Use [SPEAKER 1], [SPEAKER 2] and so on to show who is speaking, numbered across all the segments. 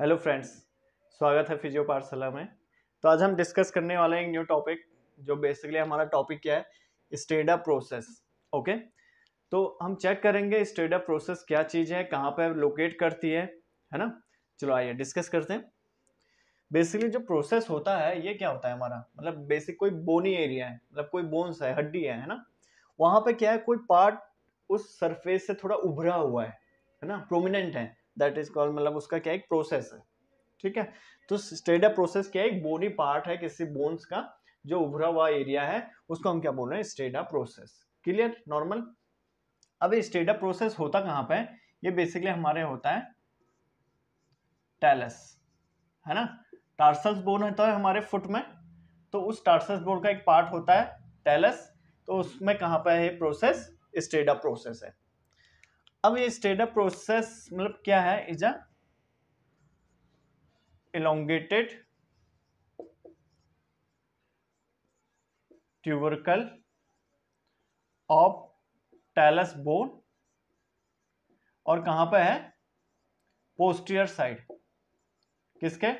[SPEAKER 1] hello friends स्वागत है physio पार्सला में तो आज हम डिस्कस करने वाले हैं एक न्यू टॉपिक जो बेसिकली हमारा टॉपिक क्या है स्टेडा प्रोसेस ओके तो हम चेक करेंगे स्टेडा प्रोसेस क्या चीज़ है कहाँ पर लोकेट करती है है ना चलो आइए डिस्कस करते हैं बेसिकली जो प्रोसेस होता है ये क्या होता है हमारा मतलब बेसिक कोई बोनी एरिया है मतलब कोई बोन्स है हड्डी है है ना वहाँ पे क्या है कोई पार्ट उस सरफेस से थोड़ा उभरा हुआ है है ना प्रोमिनेंट है दैट इज कॉल्ड मतलब उसका क्या एक प्रोसेस है ठीक है तो स्टेडा प्रोसेस क्या है एक बोनी पार्ट है किसी बोन्स का जो उभरा हुआ एरिया है उसको हम क्या बोल रहे हैं स्टेडा प्रोसेस क्लियर नॉर्मल अब स्टेडा प्रोसेस होता कहाँ पे ये बेसिकली हमारे होता है टैलस है ना टार्सल्स बोन होता है हमारे फुट में तो उस टार्सल्स बोन का एक पार्ट होता है टैलस तो उसमें कहाँ पे है प्रोसेस स्टेडा प्रोसेस है अब ये स्टेडअप प्रोसेस मतलब क्या है is a elongated tubercle of talus bone और कहां पे है पोस्टियर साइड किसके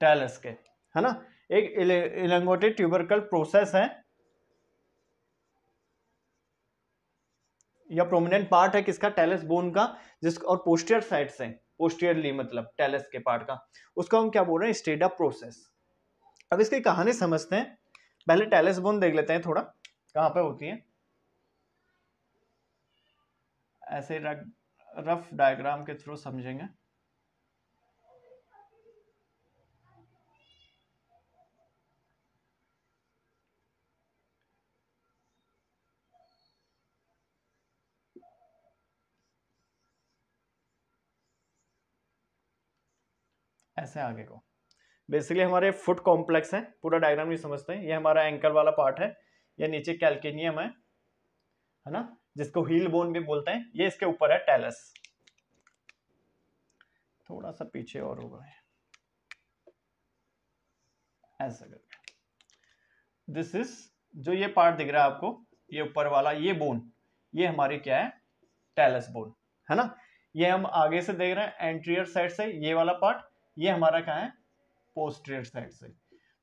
[SPEAKER 1] टैलस के है ना एक इलेंगोटेड ट्यूबरकल प्रोसेस है या प्रोमिनेंट पार्ट है किसका टेलस बोन का जिस और पोस्टियर साइड से पोस्टियरली मतलब टेलस के पार्ट का उसका हम क्या बोल रहे हैं स्टेडा प्रोसेस अब इसकी कहानी समझते हैं पहले टेलस बोन देख लेते हैं थोड़ा कहाँ पे होती है ऐसे रफ डायग्राम के थ्रू समझेंगे ऐसे आगे को बेसिकली हमारे फुट कॉम्प्लेक्स है पूरा डायग्राम भी समझते हैं ये हमारा एंकल वाला पार्ट है ये नीचे कैल्केनियम है है ना जिसको हील बोन भी बोलते हैं ये इसके ऊपर है टेलस थोड़ा सा पीछे और होगा ऐसा करके दिस इज जो ये पार्ट दिख रहा है आपको ये ऊपर वाला ये बोन ये हमारी क्या है टेलस बोन है ना ये हम आगे से देख रहे हैं एंट्रियर साइड से ये वाला पार्ट ये हमारा कहाँ है पोस्टेरियर साइड से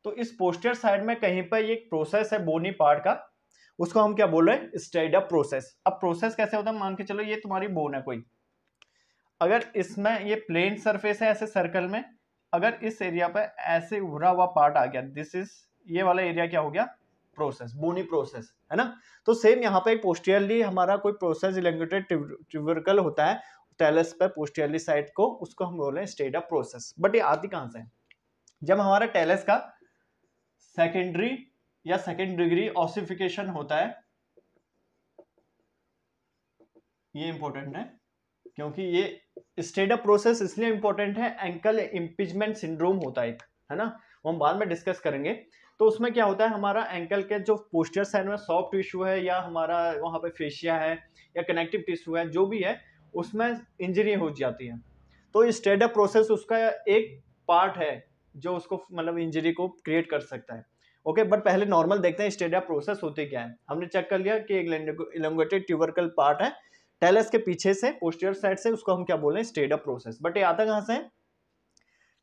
[SPEAKER 1] तो इस पोस्टेरियर साइड में कहीं पर एक प्रोसेस है बोनी पार्ट का उसको हम क्या बोल रहे हैं स्टेड अप प्रोसेस अब प्रोसेस कैसे होता है मान के चलो ये तुम्हारी बोन है कोई अगर इसमें ये प्लेन सरफेस है ऐसे सर्कल में अगर इस एरिया पर ऐसे उभरा हुआ पार्ट आ गया दिस इज ये वाला एरिया क्या हो गया प्रोसेस बोनी प्रोसेस है ना तो सेम यहाँ पे एक पोस्टियरली हमारा कोई प्रोसेस रिलेटेड ट्यूबरकल होता है टेलस पर पोस्टियरली साइड को उसको हम बोल रहे हैं स्टेट ऑफ प्रोसेस बट ये आती कहां से है जब हमारा टेलस का सेकेंडरी या सेकेंड डिग्री ऑसिफिकेशन होता है ये इंपॉर्टेंट है क्योंकि ये स्टेट ऑफ प्रोसेस इसलिए इंपॉर्टेंट है एंकल इंपिजमेंट सिंड्रोम होता है एक है ना वो हम बाद में डिस्कस करेंगे तो उसमें क्या होता है हमारा एंकल के जो पोस्टर साइड में सॉफ्ट टिश्यू है या हमारा वहां पे फेशिया है या कनेक्टिव टिश्यू है जो भी है उसमें इंजरी हो जाती है तो स्टेडअप प्रोसेस उसका एक पार्ट है जो उसको मतलब इंजरी को क्रिएट कर सकता है ओके बट पहले नॉर्मल देखते हैं स्टेडअप प्रोसेस होती क्या है हमने चेक कर लिया कि एक इलंगेटेड ट्यूबरकल पार्ट है टेलस के पीछे से पोस्टियर साइड से उसको हम क्या बोल रहे हैं स्टेडअप प्रोसेस बट ये आता कहाँ से है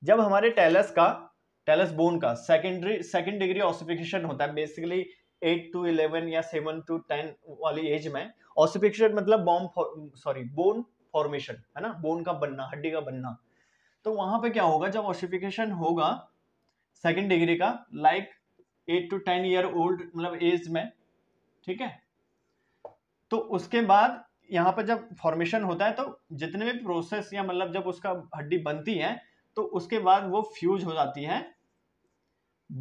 [SPEAKER 1] जब हमारे टेलस का टेलस बोन का सेकेंडरी सेकेंड डिग्री ऑसिफिकेशन होता है बेसिकली एट टू इलेवन या सेवन टू टेन वाली एज में ऑसिफिकेशन मतलब बॉम सॉरी बोन फॉर्मेशन है ना बोन का बनना हड्डी का बनना तो वहां पे क्या होगा जब ऑसिफिकेशन होगा सेकेंड डिग्री का like eight to ten year old मतलब एज में ठीक है तो उसके बाद यहाँ पर जब फॉर्मेशन होता है तो जितने भी प्रोसेस या मतलब जब उसका हड्डी बनती है तो उसके बाद वो फ्यूज हो जाती है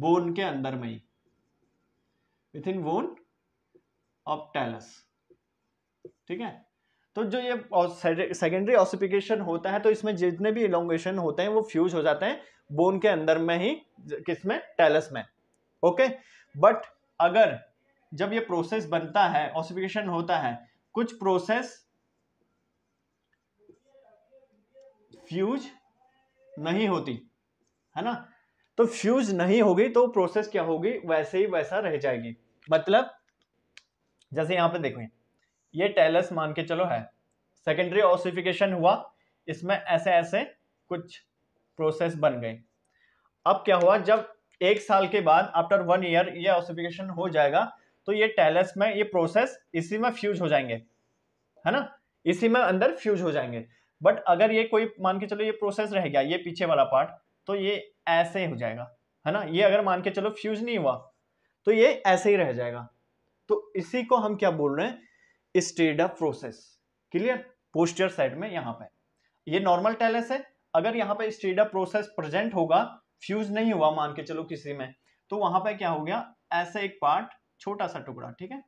[SPEAKER 1] बोन के अंदर में ही विथिन वोन ऑफ टैलस ठीक है तो जो ये सेकेंडरी ऑसिफिकेशन होता है तो इसमें जितने भी इलोंगेशन होते हैं वो फ्यूज हो जाते हैं बोन के अंदर में ही किसमें टैलस में ओके बट अगर जब ये प्रोसेस बनता है ऑसिफिकेशन होता है कुछ प्रोसेस फ्यूज नहीं होती है ना तो फ्यूज नहीं होगी तो प्रोसेस क्या होगी वैसे ही वैसा रह जाएगी मतलब जैसे यहां पर देखो ये टेलस मान के चलो है सेकेंडरी ऑसिफिकेशन हुआ इसमें ऐसे ऐसे कुछ प्रोसेस बन गए अब क्या हुआ जब एक साल के बाद आफ्टर वन ईयर ये ऑसिफिकेशन हो जाएगा तो ये टेलस में ये प्रोसेस इसी में फ्यूज हो जाएंगे है ना इसी में अंदर फ्यूज हो जाएंगे बट अगर ये कोई मान के चलो ये प्रोसेस रह गया ये पीछे वाला पार्ट तो ये ऐसे हो जाएगा है ना ये अगर मान के चलो फ्यूज नहीं हुआ तो ये ऐसे ही रह जाएगा तो इसी को हम क्या बोल रहे हैं Stieda process clear posterior side में यहां पे ये नॉर्मल टैलेस है अगर यहां पे स्टेड अप प्रोसेस प्रेजेंट होगा फ्यूज नहीं हुआ मान के चलो किसी में तो वहां पे क्या हो गया ऐसे एक पार्ट छोटा सा टुकड़ा ठीक है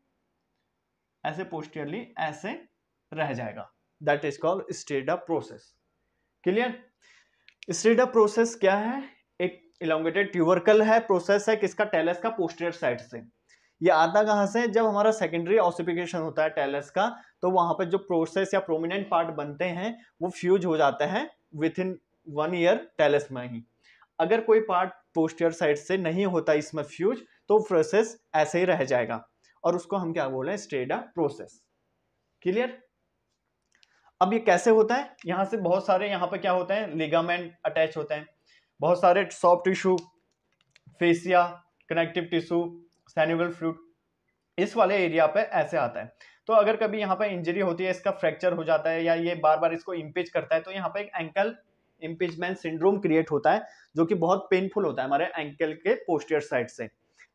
[SPEAKER 1] ऐसे पोस्टियरली ऐसे रह जाएगा that is called Stieda process clear Stieda process क्या है इलांगेटेड ट्यूबरकल है प्रोसेस है किसका टेलस का पोस्टियर साइड से ये आता कहाँ से जब हमारा सेकेंडरी ऑसिफिकेशन होता है टेलस का तो वहाँ पर जो प्रोसेस या प्रोमिनेंट पार्ट बनते हैं वो फ्यूज हो जाते हैं within one year talus में ही अगर कोई पार्ट पोस्टियर साइड से नहीं होता इसमें फ्यूज तो प्रोसेस ऐसे ही रह जाएगा और उसको हम क्या बोल रहे हैं स्ट्रेडा प्रोसेस क्लियर अब ये कैसे होता है यहाँ से बहुत सारे यहाँ पर क्या होते हैं लिगामेंट अटैच होते हैं बहुत सारे soft tissue fascia connective tissue सैनुअल फ्रूट इस वाले एरिया पे ऐसे आता है तो अगर कभी यहाँ पे इंजरी होती है इसका फ्रैक्चर हो जाता है या ये बार बार इसको इम्पिच करता है तो यहाँ पे एक एंकल इम्पिचमेंट सिंड्रोम क्रिएट होता है जो कि बहुत पेनफुल होता है हमारे एंकल के पोस्टियर साइड से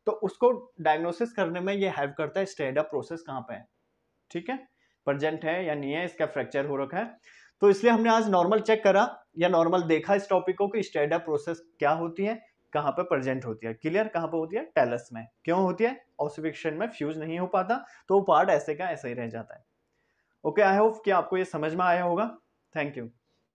[SPEAKER 1] तो उसको डायग्नोसिस करने में ये हेल्प करता है स्टेडअप प्रोसेस कहाँ पे है ठीक है प्रजेंट है या नहीं है इसका फ्रैक्चर हो रखा है तो इसलिए हमने आज नॉर्मल चेक करा या नॉर्मल देखा इस टॉपिक को कि स्टेडा प्रोसेस क्या होती है कहाँ पर प्रेजेंट होती है क्लियर कहाँ पर होती है टेलस में क्यों होती है ऑसिफिक्शन में फ्यूज नहीं हो पाता तो वो पार्ट ऐसे का ऐसा ही रह जाता है ओके आई होप कि आपको ये समझ में आया होगा थैंक यू